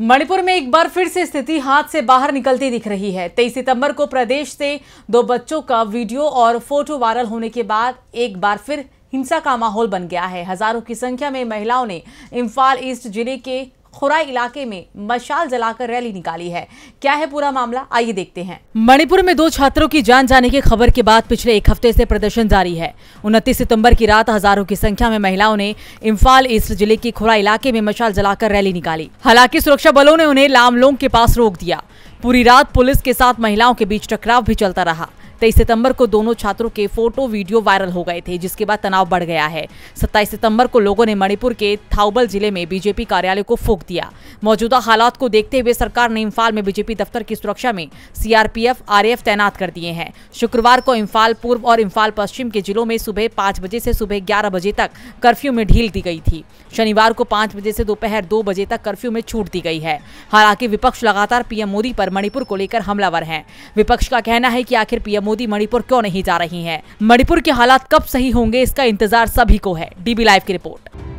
मणिपुर में एक बार फिर से स्थिति हाथ से बाहर निकलती दिख रही है 23 सितंबर को प्रदेश से दो बच्चों का वीडियो और फोटो वायरल होने के बाद एक बार फिर हिंसा का माहौल बन गया है हजारों की संख्या में महिलाओं ने इम्फाल ईस्ट जिले के खुराई इलाके में मशाल जलाकर रैली निकाली है क्या है पूरा मामला आइए देखते हैं मणिपुर में दो छात्रों की जान जाने की खबर के बाद पिछले एक हफ्ते से प्रदर्शन जारी है उनतीस सितम्बर की रात हजारों की संख्या में महिलाओं ने इम्फाल ईस्ट जिले के खुरा इलाके में मशाल जलाकर रैली निकाली हालांकि सुरक्षा बलों ने उन्हें लामलोंग के पास रोक दिया पूरी रात पुलिस के साथ महिलाओं के बीच टकराव भी चलता रहा तेईस सितंबर को दोनों छात्रों के फोटो वीडियो वायरल हो गए थे जिसके बाद तनाव बढ़ गया है सत्ताईस सितंबर को लोगों ने मणिपुर के थाउबल जिले में बीजेपी कार्यालय को फूक दिया मौजूदा हालात को देखते हुए सरकार ने इम्फाल में बीजेपी दफ्तर की सुरक्षा में सीआरपीएफ आर तैनात कर दिए हैं शुक्रवार को इम्फाल पूर्व और इम्फाल पश्चिम के जिलों में सुबह पाँच बजे से सुबह ग्यारह बजे तक कर्फ्यू में ढील दी गई थी शनिवार को पाँच बजे से दोपहर दो बजे तक कर्फ्यू में छूट दी गई है हालांकि विपक्ष लगातार पीएम मोदी पर मणिपुर को लेकर हमलावर है विपक्ष का कहना है की आखिर पीएम मोदी मणिपुर क्यों नहीं जा रही है मणिपुर के हालात कब सही होंगे इसका इंतजार सभी को है डीबी लाइव की रिपोर्ट